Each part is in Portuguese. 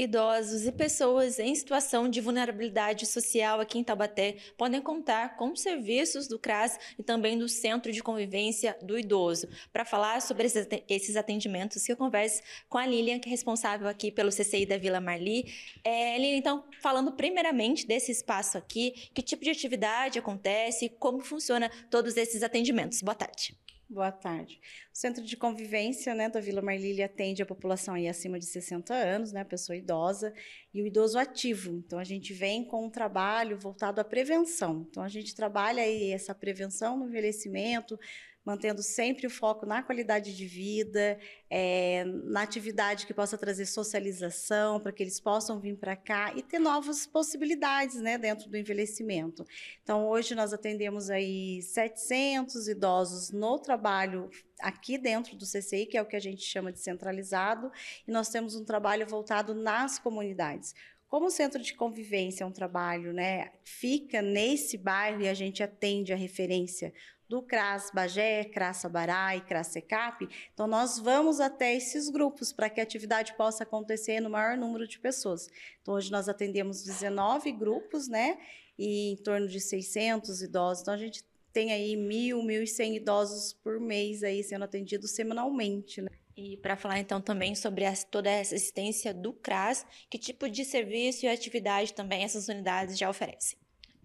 Idosos e pessoas em situação de vulnerabilidade social aqui em Taubaté podem contar com serviços do CRAS e também do Centro de Convivência do Idoso. Para falar sobre esses atendimentos, que eu converso com a Lilian, que é responsável aqui pelo CCI da Vila Marli. É, Lilian, então, falando primeiramente desse espaço aqui, que tipo de atividade acontece, como funciona todos esses atendimentos. Boa tarde. Boa tarde. O Centro de Convivência né, da Vila Marlília atende a população aí acima de 60 anos, né, pessoa idosa e o idoso ativo. Então, a gente vem com um trabalho voltado à prevenção. Então, a gente trabalha aí essa prevenção no envelhecimento, mantendo sempre o foco na qualidade de vida, é, na atividade que possa trazer socialização, para que eles possam vir para cá e ter novas possibilidades né, dentro do envelhecimento. Então, hoje nós atendemos aí 700 idosos no trabalho aqui dentro do CCI, que é o que a gente chama de centralizado, e nós temos um trabalho voltado nas comunidades. Como o centro de convivência é um trabalho, né, fica nesse bairro e a gente atende a referência do CRAS Bagé, CRAS Sabará e CRAS Secap. Então, nós vamos até esses grupos para que a atividade possa acontecer no maior número de pessoas. Então, hoje nós atendemos 19 grupos, né? E em torno de 600 idosos. Então, a gente tem aí 1.000, 1.100 idosos por mês aí sendo atendidos semanalmente, né? E para falar então também sobre toda essa assistência do CRAS, que tipo de serviço e atividade também essas unidades já oferecem?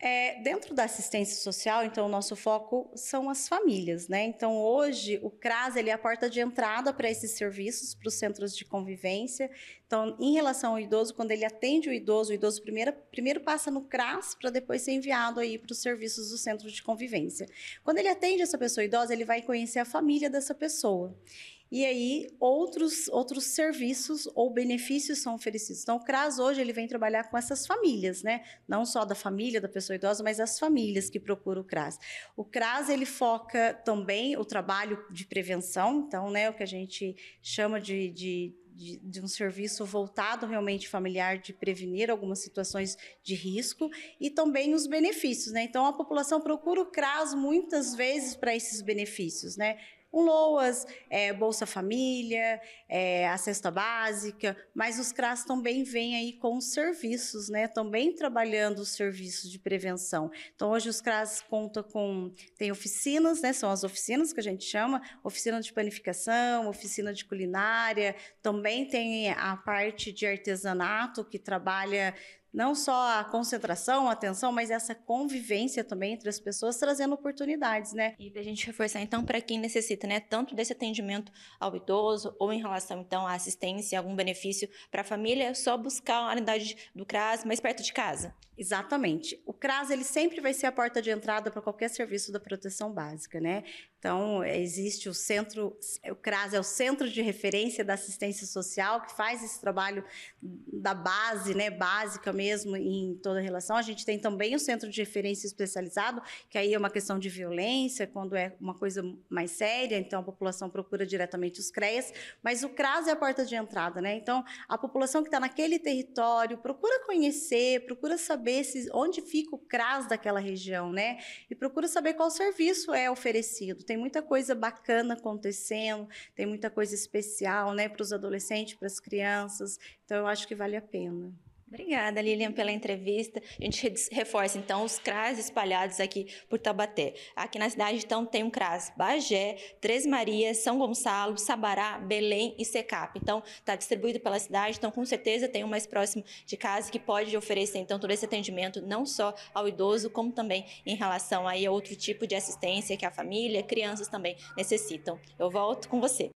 É, dentro da assistência social, então, o nosso foco são as famílias, né? Então, hoje, o CRAS ele é a porta de entrada para esses serviços, para os centros de convivência. Então, em relação ao idoso, quando ele atende o idoso, o idoso primeiro, primeiro passa no CRAS para depois ser enviado aí para os serviços do centro de convivência. Quando ele atende essa pessoa idosa, ele vai conhecer a família dessa pessoa. E aí outros outros serviços ou benefícios são oferecidos. Então o CRAS hoje ele vem trabalhar com essas famílias, né? Não só da família da pessoa idosa, mas as famílias que procuram o CRAS. O CRAS ele foca também o trabalho de prevenção, então, né, o que a gente chama de, de de, de, um serviço voltado realmente familiar de prevenir algumas situações de risco e também os benefícios, né? Então a população procura o CRAS muitas vezes para esses benefícios, né? o LOAS, é, Bolsa Família, é, a cesta básica, mas os CRAS também vêm aí com os serviços, né? Também trabalhando os serviços de prevenção. Então, hoje os CRAS conta com, tem oficinas, né? São as oficinas que a gente chama, oficina de panificação, oficina de culinária, também tem a parte de artesanato que trabalha não só a concentração, a atenção, mas essa convivência também entre as pessoas, trazendo oportunidades, né? E a gente reforçar, então, para quem necessita, né, tanto desse atendimento ao idoso ou em relação, então, à assistência, algum benefício para a família, é só buscar a unidade do CRAS mais perto de casa. Exatamente. O CRAS, ele sempre vai ser a porta de entrada para qualquer serviço da proteção básica, né? Então, é, existe o centro, é, o CRAS é o Centro de Referência da Assistência Social, que faz esse trabalho da base, né, basicamente, mesmo em toda relação. A gente tem também o centro de referência especializado, que aí é uma questão de violência, quando é uma coisa mais séria, então a população procura diretamente os CREAS, mas o CRAS é a porta de entrada, né? Então, a população que está naquele território procura conhecer, procura saber se, onde fica o CRAS daquela região, né? E procura saber qual serviço é oferecido. Tem muita coisa bacana acontecendo, tem muita coisa especial, né, para os adolescentes, para as crianças. Então, eu acho que vale a pena. Obrigada, Lilian, pela entrevista. A gente reforça, então, os CRAS espalhados aqui por Taubaté. Aqui na cidade, então, tem um CRAS Bagé, Três Marias, São Gonçalo, Sabará, Belém e Secap. Então, está distribuído pela cidade, então, com certeza, tem um mais próximo de casa que pode oferecer, então, todo esse atendimento, não só ao idoso, como também em relação aí, a outro tipo de assistência que a família, crianças também necessitam. Eu volto com você.